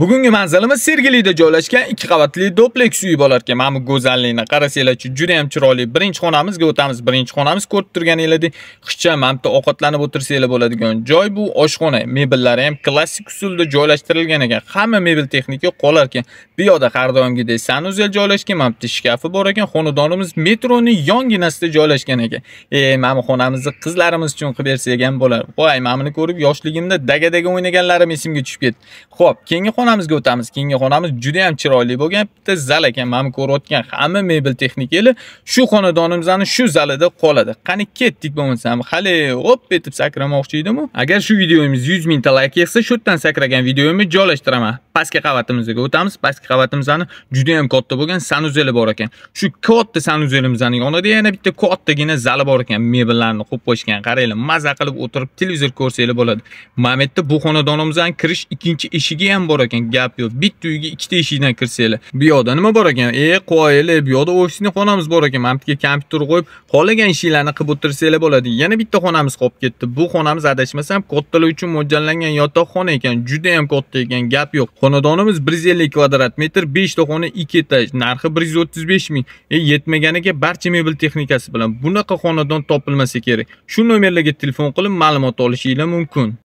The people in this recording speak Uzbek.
Bugungi manzilimiz Sergelida joylashgan ikki qavatli dopleks uy bo'lar ekan. Mana bu go'zallikni qarasanglar-chi, juda ham chiroyli. Birinchi xonamizga o'tamiz. Birinchi xonamiz ko'rib turganingizdek, qichcha mana bu ovqatlanib o'tirsanglar bo'ladigan joy bu oshxona. Mebellari ham klassik usulda joylashtirilgan ekan. Hamma mebel texnika qolar ekan. Bu yerda har doimgidek sanuzel joylashgan, mana bu shkafi bor ekan. Xonadonimiz metroning yonginasida joylashgan ekan. Ey, mana bu xonamizni qizlarimiz uchun qilib bersak ham bo'lar. Voy, mana buni ko'rib yoshligimda daga o'ynaganlarim esimga tushib ketdi. Xo'p, keyingi xonamizga o'tamiz keyingi xonamiz juda ham chiroyli bo'lgan bitta zal ekan mana ko'rayotgan hamma mebel texnikalar shu xonadonimizni shu zalida qoladi qani ketdik bo'lmasam hali hop etib sakramoqchi edimu agar shu videomiz yuz mingta layk yig'sa shu yerdan sakragan videomni joylashtiraman pastki qavatimizga o'tamiz pastki qavatimizni juda ham katta bo'lgan sanuzeli bor ekan shu katta sanuzelimizni yonida yana bitta kattagina zali bor ekan mebellarni qo'yib qo'yishgan qaranglar maza qilib o'tirib televizor ko'rsanglar bo'ladi mana bu yerda bu xonadonimizni kirish ikkinchi eshigi ham bor ekan ekan gap yo'q bitta uyga ikkita eshikdan kirsanglar bu yoqda nima bor ekan e qoyili bu yoqda ofisni xonamiz bor ekan mana bu kompyuter qo'yib xohlagan ishinglarni qilib o'tirsanglar bo'ladi yana bitta xonamiz qolib ketdi bu xonamiz adashmasam kattalar uchun mo'ljallangan yotoqxona ekan juda ham katta ekan gap yo'q xonadonimiz bir yuz ellik kvadrat metr beshta xona ikki etaj narxi bir yuz o'ttiz besh ming e yetmaganiga barcha mebel texnikasi bilan bunaqa xonadon topilmasa kerak shu nomerlarga telefon qilib ma'lumot olishinglar mumkin